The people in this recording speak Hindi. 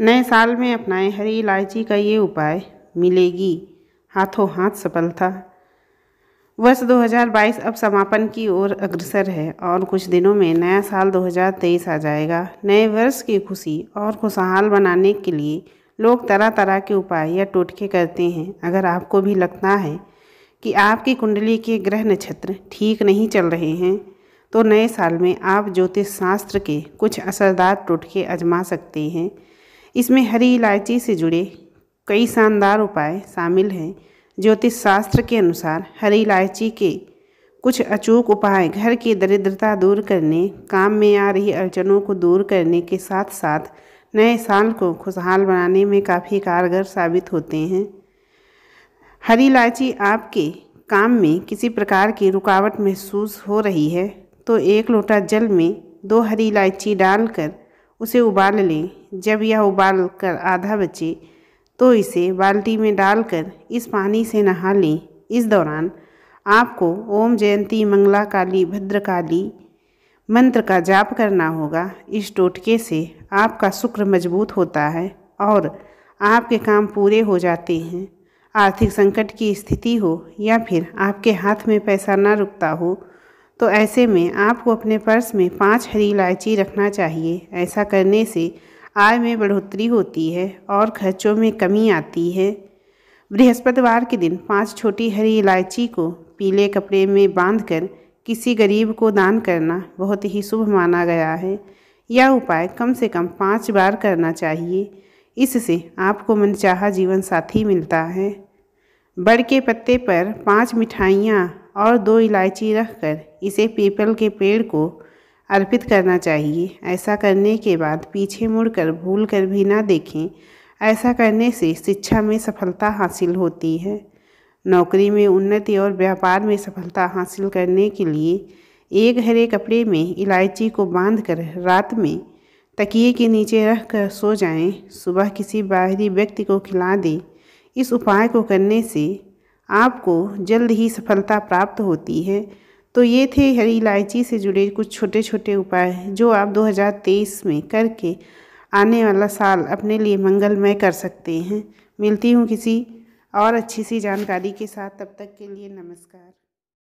नए साल में अपनाएं हरी इलायची का ये उपाय मिलेगी हाथों हाथ सफलता वर्ष 2022 अब समापन की ओर अग्रसर है और कुछ दिनों में नया साल 2023 आ जाएगा नए वर्ष की खुशी और खुशहाल बनाने के लिए लोग तरह तरह के उपाय या टोटके करते हैं अगर आपको भी लगता है कि आपकी कुंडली के ग्रह नक्षत्र ठीक नहीं चल रहे हैं तो नए साल में आप ज्योतिष शास्त्र के कुछ असरदार टोटके आजमा सकते हैं इसमें हरी इलायची से जुड़े कई शानदार उपाय शामिल हैं ज्योतिष शास्त्र के अनुसार हरी इलायची के कुछ अचूक उपाय घर की दरिद्रता दूर करने काम में आ रही अड़चनों को दूर करने के साथ साथ नए साल को खुशहाल बनाने में काफ़ी कारगर साबित होते हैं हरी इलायची आपके काम में किसी प्रकार की रुकावट महसूस हो रही है तो एक लोटा जल में दो हरी इलायची डालकर उसे उबाल लें जब यह उबाल कर आधा बचे तो इसे बाल्टी में डालकर इस पानी से नहा लें इस दौरान आपको ओम जयंती मंगला काली भद्रकाली मंत्र का जाप करना होगा इस टोटके से आपका शुक्र मजबूत होता है और आपके काम पूरे हो जाते हैं आर्थिक संकट की स्थिति हो या फिर आपके हाथ में पैसा ना रुकता हो तो ऐसे में आपको अपने पर्स में पाँच हरी इलायची रखना चाहिए ऐसा करने से आय में बढ़ोतरी होती है और खर्चों में कमी आती है बृहस्पतिवार के दिन पांच छोटी हरी इलायची को पीले कपड़े में बांधकर किसी गरीब को दान करना बहुत ही शुभ माना गया है यह उपाय कम से कम पाँच बार करना चाहिए इससे आपको मनचाहा जीवन साथी मिलता है बड़ के पत्ते पर पांच मिठाइयाँ और दो इलायची रखकर इसे पीपल के पेड़ को अर्पित करना चाहिए ऐसा करने के बाद पीछे मुड़कर भूल कर भी ना देखें ऐसा करने से शिक्षा में सफलता हासिल होती है नौकरी में उन्नति और व्यापार में सफलता हासिल करने के लिए एक हरे कपड़े में इलायची को बांधकर रात में तकिए के नीचे रख कर सो जाएं, सुबह किसी बाहरी व्यक्ति को खिला दें इस उपाय को करने से आपको जल्द ही सफलता प्राप्त होती है तो ये थे हरी इलायची से जुड़े कुछ छोटे छोटे उपाय जो आप 2023 में करके आने वाला साल अपने लिए मंगलमय कर सकते हैं मिलती हूँ किसी और अच्छी सी जानकारी के साथ तब तक के लिए नमस्कार